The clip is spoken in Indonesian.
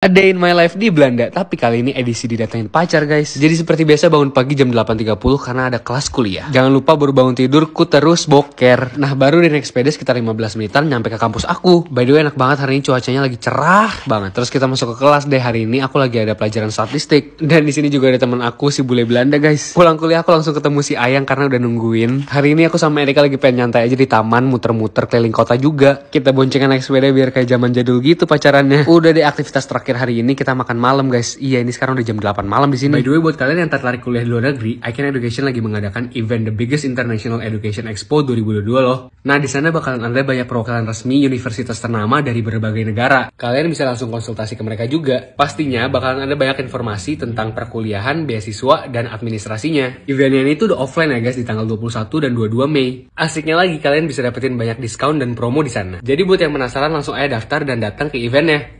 A Day in My Life di Belanda, tapi kali ini edisi didatengin pacar guys. Jadi seperti biasa bangun pagi jam 8.30 karena ada kelas kuliah. Jangan lupa baru bangun tidur, ku terus boker. Nah baru di naik sepeda sekitar 15 menitan nyampe ke kampus aku. By the way enak banget hari ini cuacanya lagi cerah banget. Terus kita masuk ke kelas deh hari ini aku lagi ada pelajaran statistik. Dan di sini juga ada teman aku si bule Belanda guys. Pulang kuliah aku langsung ketemu si Ayang karena udah nungguin. Hari ini aku sama Erika lagi pengen nyantai aja di taman muter-muter keliling kota juga. Kita boncengan naik sepeda biar kayak zaman jadul gitu pacarannya. Udah deh aktivitas terakhir terakhir hari ini kita makan malam guys. Iya ini sekarang udah jam 8 malam di sini. By the way buat kalian yang tertarik kuliah di luar negeri, Icon Education lagi mengadakan event The Biggest International Education Expo 2022 loh. Nah di sana bakalan ada banyak perwakilan resmi universitas ternama dari berbagai negara. Kalian bisa langsung konsultasi ke mereka juga. Pastinya bakalan ada banyak informasi tentang perkuliahan, beasiswa, dan administrasinya. Eventnya ini tuh udah offline ya guys di tanggal 21 dan 22 Mei. Asiknya lagi kalian bisa dapetin banyak diskon dan promo di sana. Jadi buat yang penasaran langsung aja daftar dan datang ke eventnya.